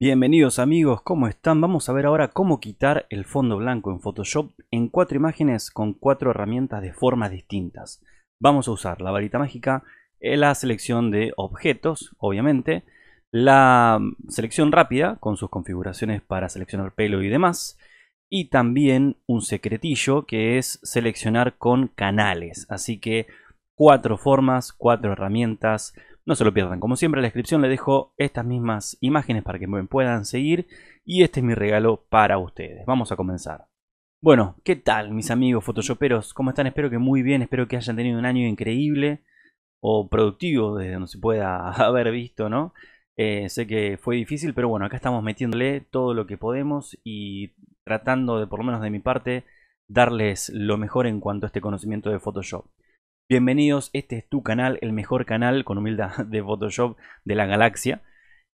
Bienvenidos amigos, ¿cómo están? Vamos a ver ahora cómo quitar el fondo blanco en Photoshop en cuatro imágenes con cuatro herramientas de formas distintas. Vamos a usar la varita mágica, eh, la selección de objetos, obviamente, la mm, selección rápida con sus configuraciones para seleccionar pelo y demás, y también un secretillo que es seleccionar con canales. Así que cuatro formas, cuatro herramientas, no se lo pierdan. Como siempre, en la descripción le dejo estas mismas imágenes para que me puedan seguir. Y este es mi regalo para ustedes. Vamos a comenzar. Bueno, ¿qué tal mis amigos photoshoperos? ¿Cómo están? Espero que muy bien, espero que hayan tenido un año increíble o productivo desde donde se pueda haber visto, ¿no? Eh, sé que fue difícil, pero bueno, acá estamos metiéndole todo lo que podemos y tratando de, por lo menos de mi parte, darles lo mejor en cuanto a este conocimiento de Photoshop. Bienvenidos, este es tu canal, el mejor canal con humildad de Photoshop de la galaxia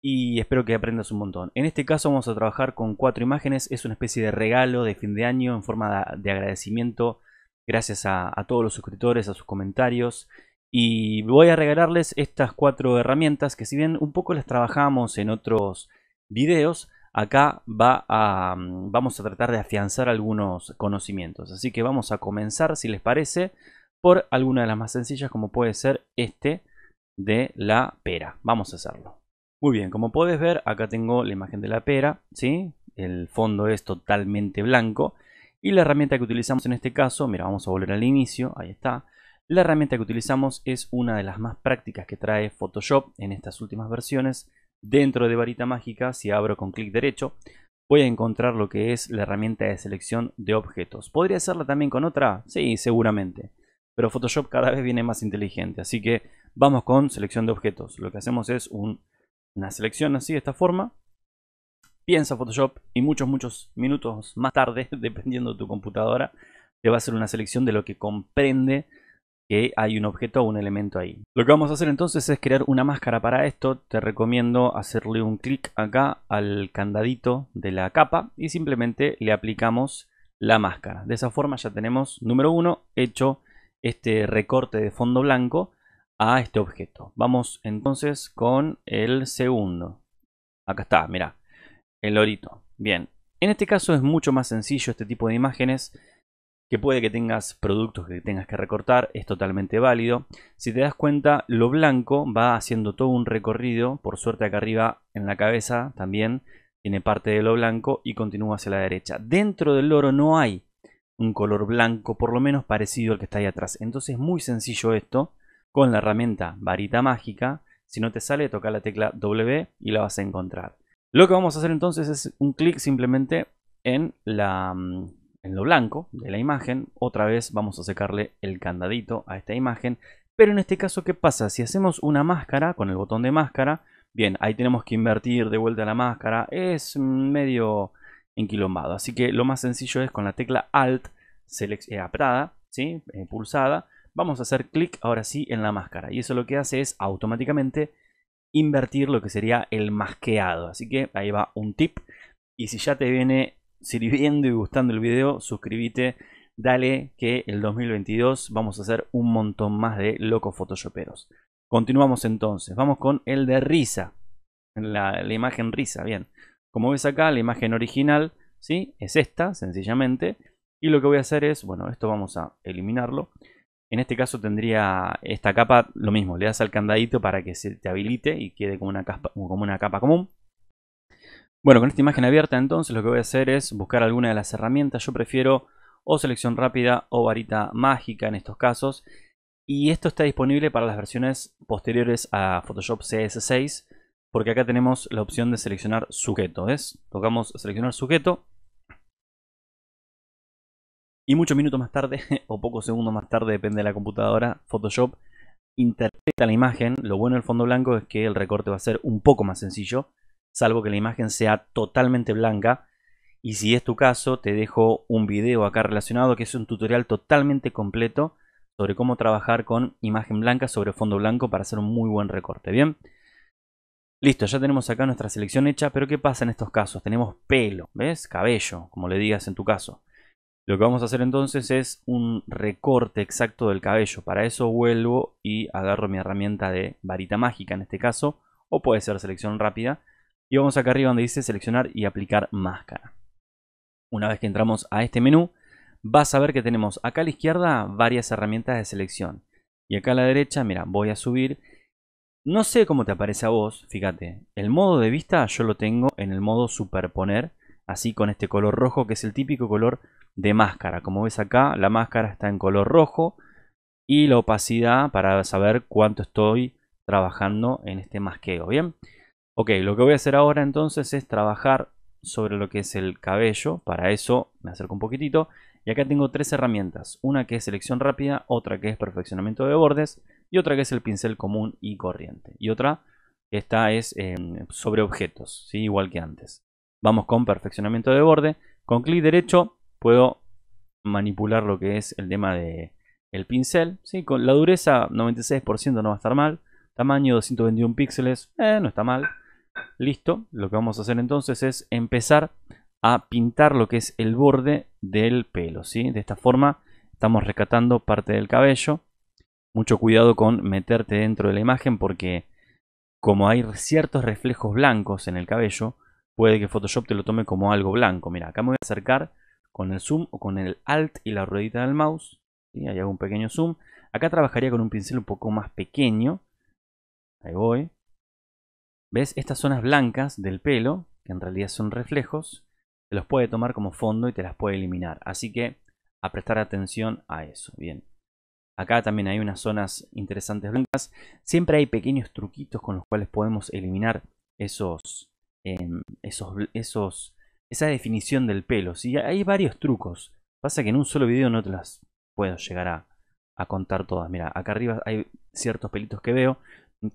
y espero que aprendas un montón. En este caso vamos a trabajar con cuatro imágenes, es una especie de regalo de fin de año en forma de agradecimiento gracias a, todos los suscriptores, a sus comentarios y voy a regalarles estas cuatro herramientas que si bien un poco las trabajamos en otros videos, acá va a, vamos a tratar de afianzar algunos conocimientos. Así que vamos a comenzar si les parece por alguna de las más sencillas como puede ser este de la pera. Vamos a hacerlo. Muy bien, como puedes ver acá tengo la imagen de la pera, ¿sí? El fondo es totalmente blanco y la herramienta que utilizamos en este caso, mira, vamos a volver al inicio, ahí está. La herramienta que utilizamos es una de las más prácticas que trae Photoshop en estas últimas versiones. Dentro de Varita Mágica, si abro con clic derecho, voy a encontrar lo que es la herramienta de selección de objetos. ¿Podría hacerla también con otra? Sí, seguramente pero Photoshop cada vez viene más inteligente. Así que vamos con selección de objetos. Lo que hacemos es una selección así, de esta forma. Piensa Photoshop y muchos, muchos minutos más tarde, dependiendo de tu computadora, te va a hacer una selección de lo que comprende que hay un objeto o un elemento ahí. Lo que vamos a hacer entonces es crear una máscara para esto. Te recomiendo hacerle un clic acá al candadito de la capa y simplemente le aplicamos la máscara. De esa forma ya tenemos, número uno, hecho este recorte de fondo blanco a este objeto. Vamos entonces con el segundo. Acá está, mirá, el lorito. Bien, en este caso es mucho más sencillo este tipo de imágenes que puede que tengas productos que tengas que recortar, es totalmente válido. Si te das cuenta, lo blanco va haciendo todo un recorrido, por suerte acá arriba en la cabeza también tiene parte de lo blanco y continúa hacia la derecha. Dentro del loro no hay un color blanco, por lo menos parecido al que está ahí atrás. Entonces es muy sencillo esto, con la herramienta varita mágica, si no te sale, toca la tecla W y la vas a encontrar. Lo que vamos a hacer entonces es un clic simplemente en, la, mm, en lo blanco de la imagen. Otra vez vamos a secarle el candadito a esta imagen. Pero en este caso, ¿qué pasa? Si hacemos una máscara con el botón de máscara, bien, ahí tenemos que invertir de vuelta la máscara. Es medio enquilombado. Así que lo más sencillo es con la tecla Alt eh, ¿sí? Eh, pulsada, vamos a hacer clic ahora sí en la máscara. Y eso lo que hace es automáticamente invertir lo que sería el masqueado. Así que ahí va un tip. Y si ya te viene sirviendo y gustando el video, suscríbete. Dale que el 2022 vamos a hacer un montón más de locos photoshoperos. Continuamos entonces. Vamos con el de risa. la imagen risa, bien. Como ves acá, la imagen original ¿sí? es esta, sencillamente. Y lo que voy a hacer es, bueno, esto vamos a eliminarlo. En este caso tendría esta capa lo mismo, le das al candadito para que se te habilite y quede como una, capa, como una capa común. Bueno, con esta imagen abierta entonces lo que voy a hacer es buscar alguna de las herramientas. Yo prefiero o selección rápida o varita mágica en estos casos. Y esto está disponible para las versiones posteriores a Photoshop CS6 porque acá tenemos la opción de seleccionar sujeto, ¿ves? Tocamos seleccionar sujeto y muchos minutos más tarde, o pocos segundos más tarde, depende de la computadora, Photoshop interpreta la imagen. Lo bueno del fondo blanco es que el recorte va a ser un poco más sencillo, salvo que la imagen sea totalmente blanca. Y si es tu caso, te dejo un video acá relacionado que es un tutorial totalmente completo sobre cómo trabajar con imagen blanca sobre fondo blanco para hacer un muy buen recorte. Bien. Listo, ya tenemos acá nuestra selección hecha, pero ¿qué pasa en estos casos? Tenemos pelo, ¿ves? Cabello, como le digas en tu caso. Lo que vamos a hacer entonces es un recorte exacto del cabello. Para eso vuelvo y agarro mi herramienta de varita mágica en este caso, o puede ser selección rápida. Y vamos acá arriba donde dice seleccionar y aplicar máscara. Una vez que entramos a este menú, vas a ver que tenemos acá a la izquierda varias herramientas de selección. Y acá a la derecha, mira, voy a subir no sé cómo te aparece a vos, fíjate, el modo de vista yo lo tengo en el modo superponer, así con este color rojo que es el típico color de máscara. Como ves acá, la máscara está en color rojo y la opacidad para saber cuánto estoy trabajando en este masqueo, ¿bien? Ok, lo que voy a hacer ahora entonces es trabajar sobre lo que es el cabello, para eso me acerco un poquitito y acá tengo tres herramientas, una que es selección rápida, otra que es perfeccionamiento de bordes y otra que es el pincel común y corriente. Y otra, esta es em, sobre objetos, ¿sí? igual que antes. Vamos con perfeccionamiento de borde. Con clic derecho puedo manipular lo que es el tema de pincel. ¿sí? Con la dureza 96% no va a estar mal. Tamaño 221 píxeles, eh, no está mal. Listo, lo que vamos a hacer entonces es empezar a pintar lo que es el borde del pelo. ¿sí? De esta forma estamos rescatando parte del cabello mucho cuidado con meterte dentro de la imagen porque como hay ciertos reflejos blancos en el cabello, puede que Photoshop te lo tome como algo blanco. Mira, acá me voy a acercar con el zoom o con el alt y la ruedita del mouse. y Ahí hago un pequeño zoom. Acá trabajaría con un pincel un poco más pequeño. Ahí voy. ¿Ves? Estas zonas blancas del pelo, que en realidad son reflejos, te los puede tomar como fondo y te las puede eliminar. Así que a prestar atención a eso. Bien. Acá también hay unas zonas interesantes blancas. Siempre hay pequeños truquitos con los cuales podemos eliminar esos, em, esos, esos, esa definición del pelo. ¿sí? Hay varios trucos. Pasa que en un solo video no te las puedo llegar a, contar todas. Mira, acá arriba hay ciertos pelitos que veo.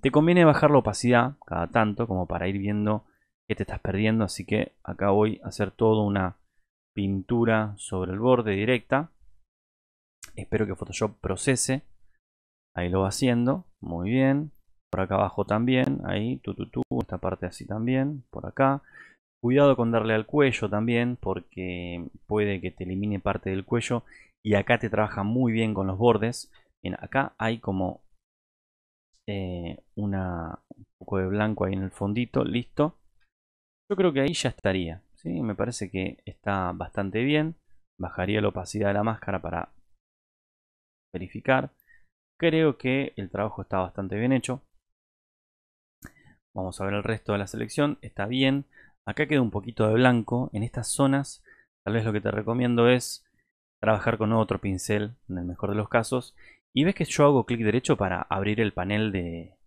Te conviene bajar la opacidad cada tanto como para ir viendo qué te estás perdiendo. Así que acá voy a hacer toda una pintura sobre el borde directa. Espero que Photoshop procese. Ahí lo va haciendo. Muy bien. Por acá abajo también. Ahí, tú, Esta parte así también. Por acá. Cuidado con darle al cuello también, porque puede que te elimine parte del cuello. Y acá te trabaja muy bien con los bordes. Bien, acá hay como eh, una, un poco de blanco ahí en el fondito. Listo. Yo creo que ahí ya estaría. ¿sí? Me parece que está bastante bien. Bajaría la opacidad de la máscara para verificar. Creo que el trabajo está bastante bien hecho. Vamos a ver el resto de la selección. Está bien. Acá queda un poquito de blanco. En estas zonas, tal vez lo que te recomiendo es trabajar con otro pincel, en el mejor de los casos. Y ves que yo hago clic derecho para abrir el panel de,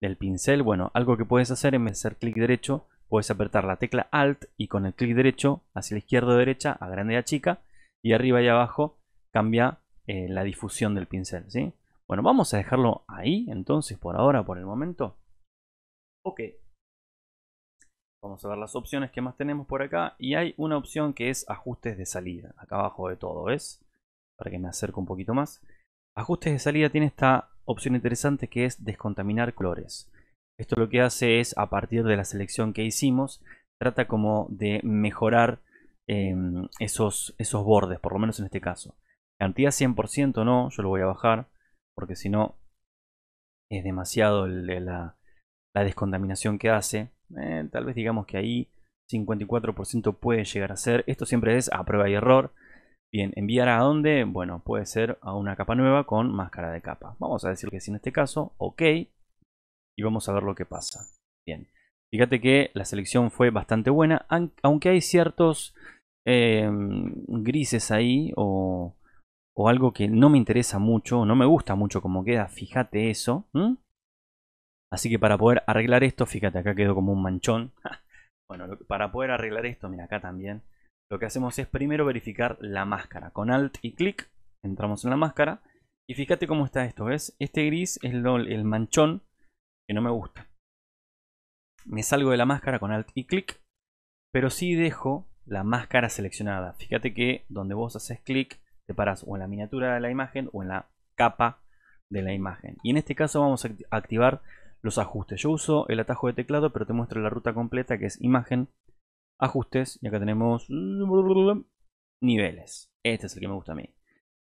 del pincel. Bueno, algo que puedes hacer en vez de hacer clic derecho, puedes apretar la tecla Alt y con el clic derecho hacia la izquierda o derecha, a grande y a chica, y arriba y abajo cambia eh, la difusión del pincel, ¿sí? Bueno, vamos a dejarlo ahí, entonces, por ahora, por el momento. Ok. Vamos a ver las opciones que más tenemos por acá. Y hay una opción que es ajustes de salida. Acá abajo de todo, ¿ves? Para que me acerque un poquito más. Ajustes de salida tiene esta opción interesante que es descontaminar colores. Esto lo que hace es, a partir de la selección que hicimos, trata como de mejorar em, esos, esos bordes, por lo menos en este caso. Cantidad 100% no, yo lo voy a bajar, porque si no es demasiado la, descontaminación que hace. Eh, tal vez digamos que ahí 54% puede llegar a ser. Esto siempre es a prueba y error. Bien, enviar a dónde? Bueno, puede ser a una capa nueva con máscara de capa. Vamos a decir que sí en este caso, ok. Y vamos a ver lo que pasa. Bien, fíjate que la selección fue bastante buena, aunque hay ciertos em, grises ahí o o algo que no me interesa mucho, no me gusta mucho como queda, fíjate eso. Así que para poder arreglar esto, fíjate, acá quedó como un manchón. bueno, para poder arreglar esto, mira acá también, lo que hacemos es primero verificar la máscara. Con Alt y clic, entramos en la máscara. Y fíjate cómo está esto, ¿ves? Este gris es el manchón que no me gusta. Me salgo de la máscara con Alt y clic, pero sí dejo la máscara seleccionada. Fíjate que donde vos haces clic, te paras o en la miniatura de la imagen o en la capa de la imagen. Y en este caso vamos a activar los ajustes. Yo uso el atajo de teclado, pero te muestro la ruta completa que es imagen, ajustes, y acá tenemos niveles. Este es el que me gusta a mí.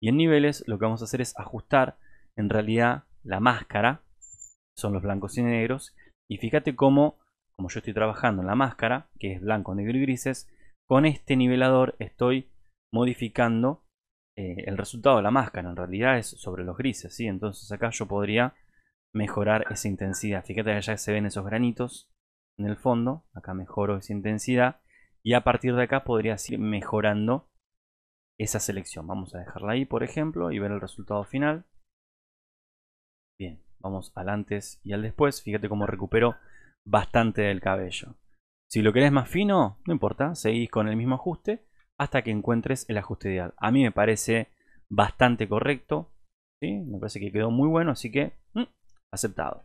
Y en niveles lo que vamos a hacer es ajustar en realidad la máscara. Son los blancos y negros. Y fíjate cómo, como yo estoy trabajando en la máscara, que es blanco, negro y grises, con este nivelador estoy modificando eh, el resultado de la máscara en realidad es sobre los grises, ¿sí? Entonces acá yo podría mejorar esa intensidad. Fíjate que ya se ven esos granitos en el fondo. Acá mejoro esa intensidad. Y a partir de acá podría ir mejorando esa selección. Vamos a dejarla ahí, por ejemplo, y ver el resultado final. Bien, vamos al antes y al después. Fíjate cómo recupero bastante del cabello. Si lo querés más fino, no importa, seguís con el mismo ajuste hasta que encuentres el ajuste ideal. A mí me parece bastante correcto. Me parece que quedó muy bueno, así que mm, aceptado.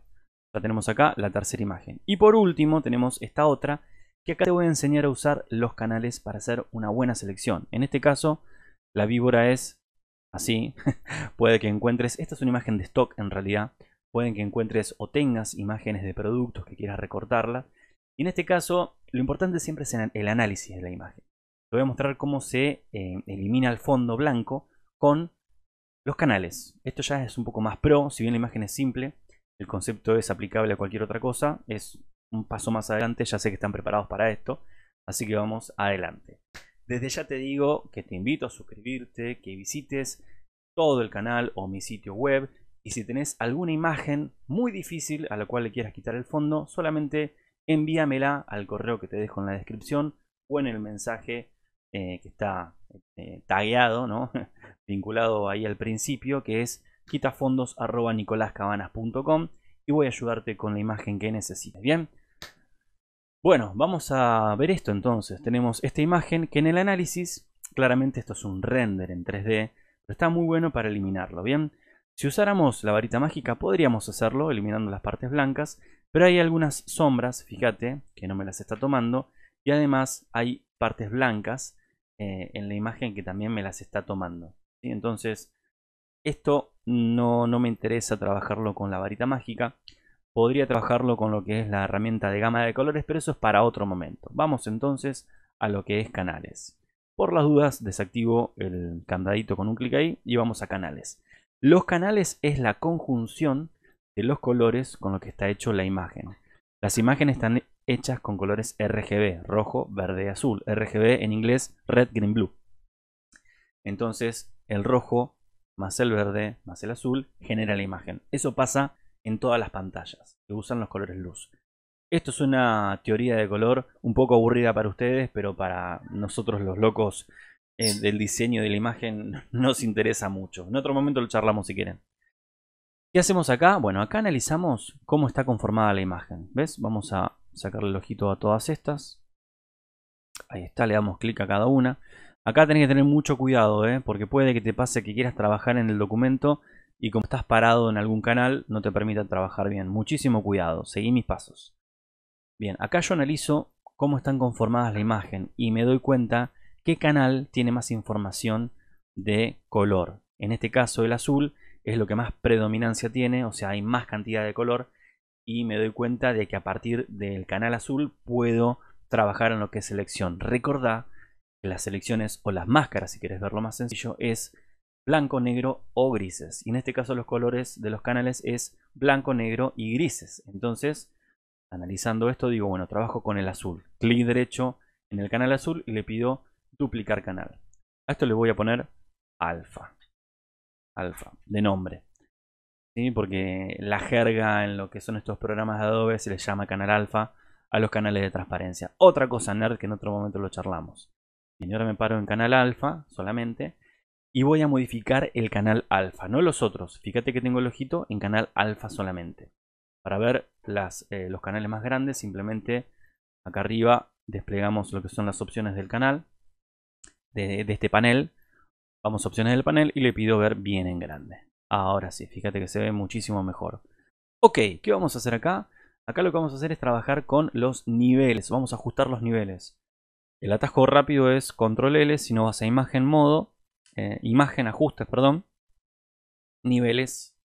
Ya tenemos acá la tercera imagen. Y por último tenemos esta otra, que acá te voy a enseñar a usar los canales para hacer una buena selección. En este caso, la víbora es así. Puede que encuentres, esta es una imagen de stock en realidad. Pueden que encuentres o tengas imágenes de productos que quieras recortarla Y en este caso, lo importante siempre es el análisis de la imagen. Te voy a mostrar cómo se eh, elimina el fondo blanco con los canales. Esto ya es un poco más pro, si bien la imagen es simple, el concepto es aplicable a cualquier otra cosa, es un paso más adelante, ya sé que están preparados para esto, así que vamos adelante. Desde ya te digo que te invito a suscribirte, que visites todo el canal o mi sitio web y si tenés alguna imagen muy difícil a la cual le quieras quitar el fondo, solamente envíamela al correo que te dejo en la descripción o en el mensaje eh, que está eh, tagueado, ¿no? vinculado ahí al principio, que es quitafondos.nicolascabanas.com y voy a ayudarte con la imagen que necesites. Bien. Bueno, vamos a ver esto entonces. Tenemos esta imagen que en el análisis, claramente esto es un render en 3D, pero está muy bueno para eliminarlo, ¿bien? Si usáramos la varita mágica podríamos hacerlo eliminando las partes blancas, pero hay algunas sombras, fíjate, que no me las está tomando, y además hay partes blancas eh, en la imagen que también me las está tomando. Entonces, esto no, no me interesa trabajarlo con la varita mágica. Podría trabajarlo con lo que es la herramienta de gama de colores, pero eso es para otro momento. Vamos entonces a lo que es canales. Por las dudas, desactivo el candadito con un clic ahí y vamos a canales. Los canales es la conjunción de los colores con lo que está hecho la imagen. Las imágenes están hechas con colores RGB, rojo, verde y azul. RGB en inglés, red, green, blue. Entonces, el rojo más el verde más el azul genera la imagen. Eso pasa en todas las pantallas que usan los colores luz. Esto es una teoría de color un poco aburrida para ustedes, pero para nosotros los locos eh, del diseño de la imagen nos interesa mucho. En otro momento lo charlamos si quieren. ¿Qué hacemos acá? Bueno, acá analizamos cómo está conformada la imagen. ¿Ves? Vamos a sacarle el ojito a todas estas. Ahí está, le damos clic a cada una. Acá tenés que tener mucho cuidado, ¿eh? porque puede que te pase que quieras trabajar en el documento y como estás parado en algún canal no te permita trabajar bien. Muchísimo cuidado, seguí mis pasos. Bien, acá yo analizo cómo están conformadas la imagen y me doy cuenta qué canal tiene más información de color. En este caso el azul es lo que más predominancia tiene, o sea, hay más cantidad de color y me doy cuenta de que a partir del canal azul puedo trabajar en lo que es selección. Recordá que las selecciones o las máscaras, si quieres verlo más sencillo, es blanco, negro o grises. Y en este caso los colores de los canales es blanco, negro y grises. Entonces, analizando esto, digo, bueno, trabajo con el azul. Clic derecho en el canal azul y le pido duplicar canal. A esto le voy a poner alfa. Alfa, de nombre porque la jerga en lo que son estos programas de Adobe se les llama canal alfa a los canales de transparencia. Otra cosa nerd que en otro momento lo charlamos. Y ahora me paro en canal alfa solamente y voy a modificar el canal alfa, no los otros. Fíjate que tengo el ojito en canal alfa solamente. Para ver eh, los canales más grandes simplemente acá arriba desplegamos lo que son las opciones del canal, de este panel. Vamos a opciones del panel y le pido ver bien en grande. Ahora sí, fíjate que se ve muchísimo mejor. Ok, ¿qué vamos a hacer acá? Acá lo que vamos a hacer es trabajar con los niveles. Vamos a ajustar los niveles. El atajo rápido es control L. Si no vas a imagen modo, eh, imagen ajustes, perdón. Niveles.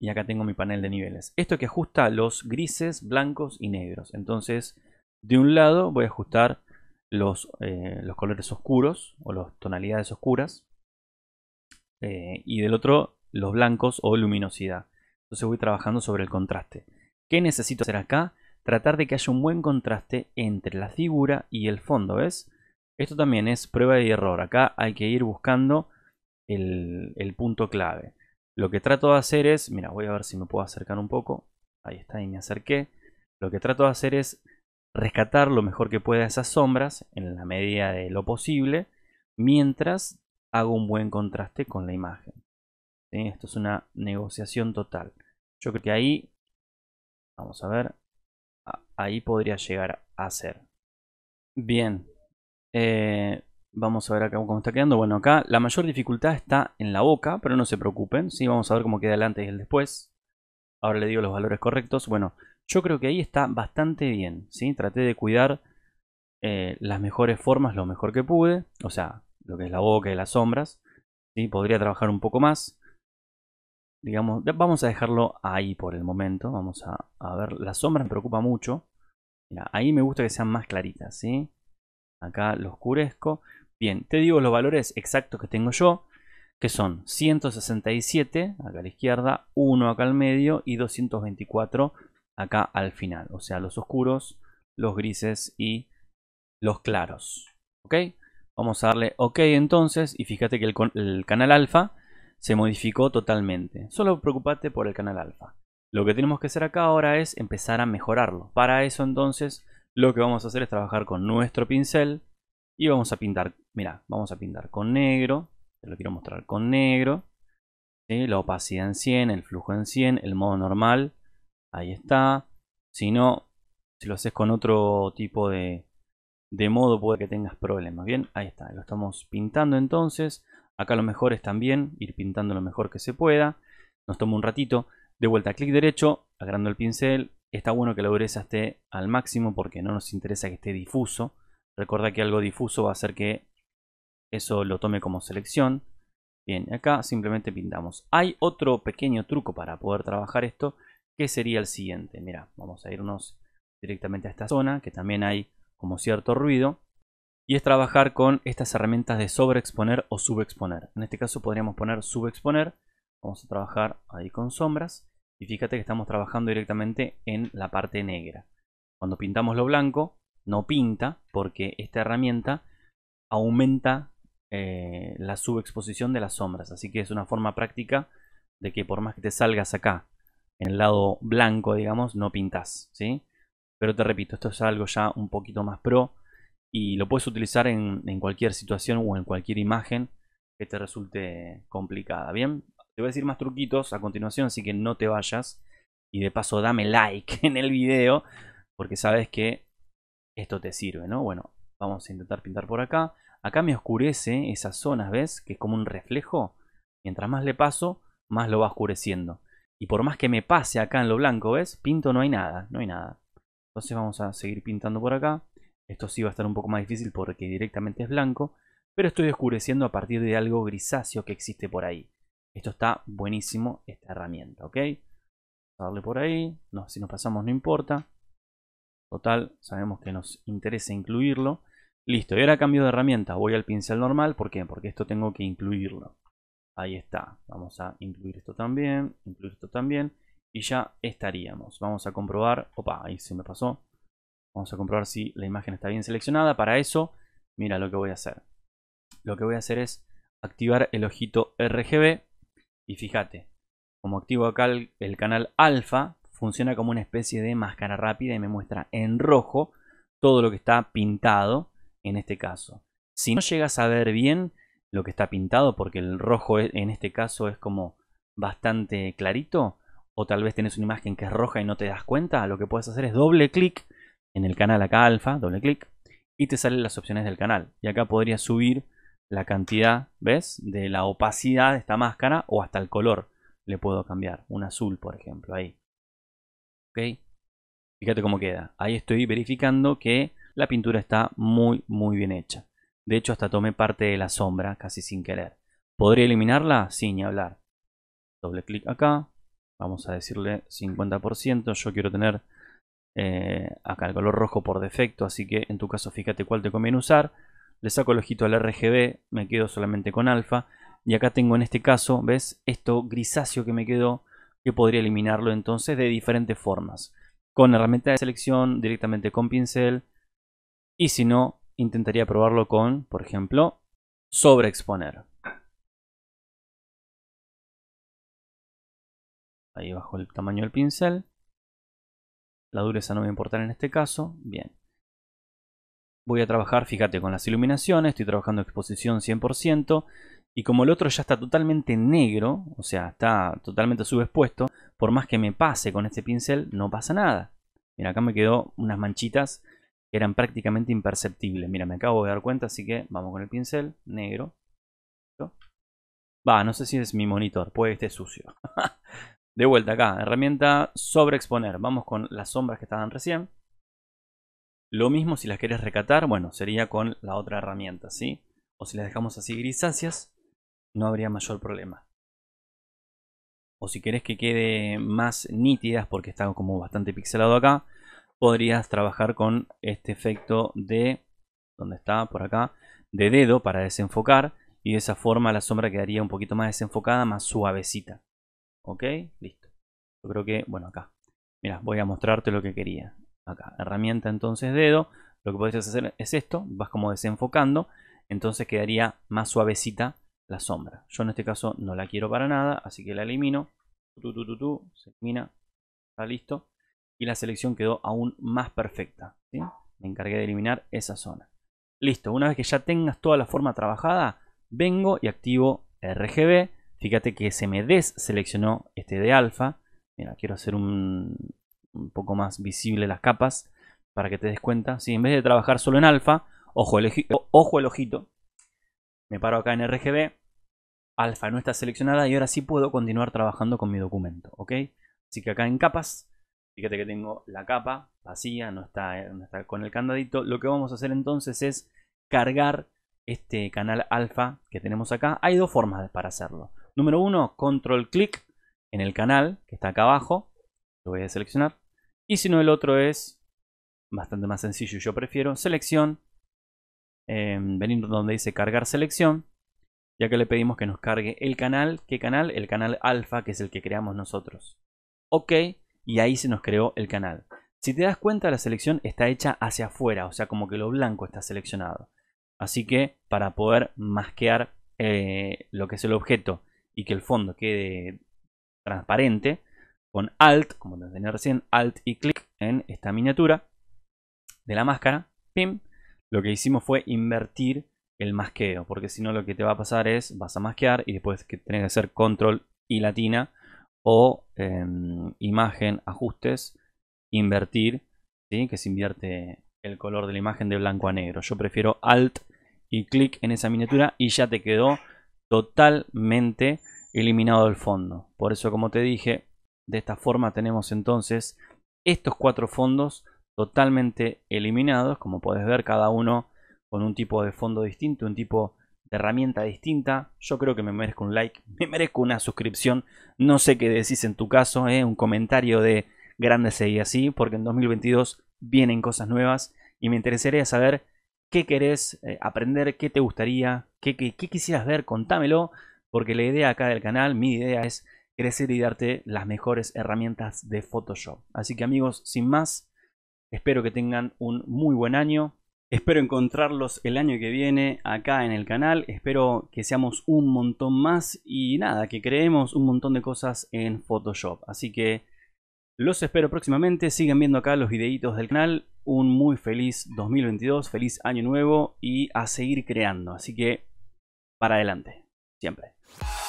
Y acá tengo mi panel de niveles. Esto que ajusta los grises, blancos y negros. Entonces, de un lado voy a ajustar los, eh, los colores oscuros o las tonalidades oscuras. Eh, y del otro los blancos o luminosidad. Entonces voy trabajando sobre el contraste. ¿Qué necesito hacer acá? Tratar de que haya un buen contraste entre la figura y el fondo, ¿ves? Esto también es prueba y error. Acá hay que ir buscando el, punto clave. Lo que trato de hacer es, mira, voy a ver si me puedo acercar un poco. Ahí está, y me acerqué. Lo que trato de hacer es rescatar lo mejor que pueda esas sombras, en la medida de lo posible, mientras hago un buen contraste con la imagen. Esto es una negociación total. Yo creo que ahí, vamos a ver, ahí podría llegar a ser. Bien, eh, vamos a ver acá cómo está quedando. Bueno, acá la mayor dificultad está en la boca, pero no se preocupen. Sí, vamos a ver cómo queda el antes y el después. Ahora le digo los valores correctos. Bueno, yo creo que ahí está bastante bien. ¿sí? Traté de cuidar eh, las mejores formas lo mejor que pude. O sea, lo que es la boca y las sombras. ¿sí? Podría trabajar un poco más digamos, vamos a dejarlo ahí por el momento. Vamos a, ver, la sombra me preocupa mucho. ahí me gusta que sean más claritas, ¿sí? Acá lo oscurezco. Bien, te digo los valores exactos que tengo yo, que son 167, acá a la izquierda, 1 acá al medio y 224 acá al final. O sea, los oscuros, los grises y los claros. ¿Ok? Vamos a darle OK entonces y fíjate que el canal alfa se modificó totalmente. Solo preocupate por el canal alfa. Lo que tenemos que hacer acá ahora es empezar a mejorarlo. Para eso entonces lo que vamos a hacer es trabajar con nuestro pincel y vamos a pintar, mira, vamos a pintar con negro, te lo quiero mostrar con negro, la opacidad en 100, el flujo en 100, el modo normal, ahí está. Si no, si lo haces con otro tipo de, de modo puede que tengas problemas. Bien, ahí está, lo estamos pintando entonces. Acá lo mejor es también ir pintando lo mejor que se pueda. Nos toma un ratito. De vuelta, clic derecho, agrando el pincel. Está bueno que la dureza esté al máximo porque no nos interesa que esté difuso. Recuerda que algo difuso va a hacer que eso lo tome como selección. Bien, acá simplemente pintamos. Hay otro pequeño truco para poder trabajar esto, que sería el siguiente. Mira, vamos a irnos directamente a esta zona, que también hay como cierto ruido y es trabajar con estas herramientas de sobreexponer o subexponer. En este caso podríamos poner subexponer, vamos a trabajar ahí con sombras y fíjate que estamos trabajando directamente en la parte negra. Cuando pintamos lo blanco no pinta porque esta herramienta aumenta eh, la subexposición de las sombras, así que es una forma práctica de que por más que te salgas acá en el lado blanco, digamos, no pintas, ¿sí? Pero te repito, esto es algo ya un poquito más pro, y lo puedes utilizar en, cualquier situación o en cualquier imagen que te resulte complicada. Bien, te voy a decir más truquitos a continuación, así que no te vayas. Y de paso dame like en el video, porque sabes que esto te sirve, ¿no? Bueno, vamos a intentar pintar por acá. Acá me oscurece esas zonas, ¿ves? Que es como un reflejo. Mientras más le paso, más lo va oscureciendo. Y por más que me pase acá en lo blanco, ¿ves? Pinto no hay nada, no hay nada. Entonces vamos a seguir pintando por acá. Esto sí va a estar un poco más difícil porque directamente es blanco, pero estoy oscureciendo a partir de algo grisáceo que existe por ahí. Esto está buenísimo, esta herramienta, ¿ok? Vamos a darle por ahí, no, si nos pasamos no importa. Total, sabemos que nos interesa incluirlo. Listo, y ahora cambio de herramienta, voy al pincel normal, ¿por qué? Porque esto tengo que incluirlo. Ahí está, vamos a incluir esto también, incluir esto también, y ya estaríamos. Vamos a comprobar, opa, ahí se me pasó. Vamos a comprobar si la imagen está bien seleccionada. Para eso, mira lo que voy a hacer. Lo que voy a hacer es activar el ojito RGB. Y fíjate, como activo acá el, canal alfa, funciona como una especie de máscara rápida y me muestra en rojo todo lo que está pintado en este caso. Si no llegas a ver bien lo que está pintado, porque el rojo e, en este caso es como bastante clarito, o tal vez tenés una imagen que es roja y no te das cuenta, lo que puedes hacer es doble clic en el canal acá alfa, doble clic, y te salen las opciones del canal. Y acá podría subir la cantidad, ¿ves? De la opacidad de esta máscara o hasta el color le puedo cambiar. Un azul, por ejemplo, ahí. ¿Ok? Fíjate cómo queda. Ahí estoy verificando que la pintura está muy, muy bien hecha. De hecho, hasta tomé parte de la sombra casi sin querer. ¿Podría eliminarla? Sin ni hablar. Doble clic acá. Vamos a decirle 50%. Yo quiero tener eh, acá el color rojo por defecto, así que en tu caso fíjate cuál te conviene usar. Le saco el ojito al RGB, me quedo solamente con alfa. Y acá tengo en este caso, ¿ves? Esto grisáceo que me quedó, que podría eliminarlo entonces de diferentes formas. Con herramienta de selección, directamente con pincel. Y si no, intentaría probarlo con, por ejemplo, sobreexponer. Ahí bajo el tamaño del pincel. La dureza no me importar en este caso. Bien. Voy a trabajar, fíjate, con las iluminaciones. Estoy trabajando exposición 100%. Y como el otro ya está totalmente negro, o sea, está totalmente subexpuesto, por más que me pase con este pincel, no pasa nada. Mira, acá me quedó unas manchitas que eran prácticamente imperceptibles. Mira, me acabo de dar cuenta, así que vamos con el pincel negro. Va, no sé si es mi monitor, puede que esté sucio. De vuelta acá, herramienta sobreexponer. Vamos con las sombras que estaban recién. Lo mismo si las quieres recatar, bueno, sería con la otra herramienta, ¿sí? O si las dejamos así grisáceas, no habría mayor problema. O si querés que quede más nítidas, porque está como bastante pixelado acá, podrías trabajar con este efecto de... ¿Dónde está? Por acá. De dedo para desenfocar. Y de esa forma la sombra quedaría un poquito más desenfocada, más suavecita. Ok, listo. Yo creo que, bueno, acá. Mira, voy a mostrarte lo que quería. Acá, herramienta entonces dedo. Lo que puedes hacer es esto, vas como desenfocando. Entonces quedaría más suavecita la sombra. Yo en este caso no la quiero para nada, así que la elimino. Tu, se elimina, está listo. Y la selección quedó aún más perfecta. Me encargué de eliminar esa zona. Listo, una vez que ya tengas toda la forma trabajada, vengo y activo RGB Fíjate que se me deseleccionó este de alfa. Mira, quiero hacer un, poco más visible las capas para que te des cuenta. Si en vez de trabajar solo en alfa, ojo el, ojito, me paro acá en RGB, alfa no está seleccionada y ahora sí puedo continuar trabajando con mi documento, Así que acá en capas, fíjate que tengo la capa vacía, no está, no está con el candadito. Lo que vamos a hacer entonces es cargar este canal alfa que tenemos acá. Hay dos formas para hacerlo. Número uno, control clic en el canal que está acá abajo. Lo voy a seleccionar. Y si no, el otro es bastante más sencillo. Yo prefiero selección. Em, venir donde dice cargar selección. Ya que le pedimos que nos cargue el canal. ¿Qué canal? El canal alfa, que es el que creamos nosotros. Ok. Y ahí se nos creó el canal. Si te das cuenta, la selección está hecha hacia afuera, o sea, como que lo blanco está seleccionado. Así que para poder masquear eh, lo que es el objeto y que el fondo quede transparente con Alt, como lo tenía recién, Alt y clic en esta miniatura de la máscara, pim, lo que hicimos fue invertir el masqueo, porque si no lo que te va a pasar es, vas a masquear y después que tenés que hacer control y latina o em, imagen, ajustes, invertir, ¿sí? que se invierte el color de la imagen de blanco a negro. Yo prefiero alt y clic en esa miniatura y ya te quedó totalmente eliminado el fondo. Por eso, como te dije, de esta forma tenemos entonces estos cuatro fondos totalmente eliminados, como puedes ver, cada uno con un tipo de fondo distinto, un tipo de herramienta distinta. Yo creo que me merezco un like, me merezco una suscripción. No sé qué decís en tu caso, ¿eh? un comentario de grande y e así, porque en 2022 vienen cosas nuevas y me interesaría saber qué querés eh, aprender, qué te gustaría, qué quisieras ver, contámelo. Porque la idea acá del canal, mi idea es crecer y darte las mejores herramientas de Photoshop. Así que amigos, sin más, espero que tengan un muy buen año. Espero encontrarlos el año que viene acá en el canal. Espero que seamos un montón más y nada, que creemos un montón de cosas en Photoshop. Así que los espero próximamente. Sigan viendo acá los videitos del canal. Un muy feliz 2022, feliz año nuevo y a seguir creando. Así que para adelante, siempre. Bye.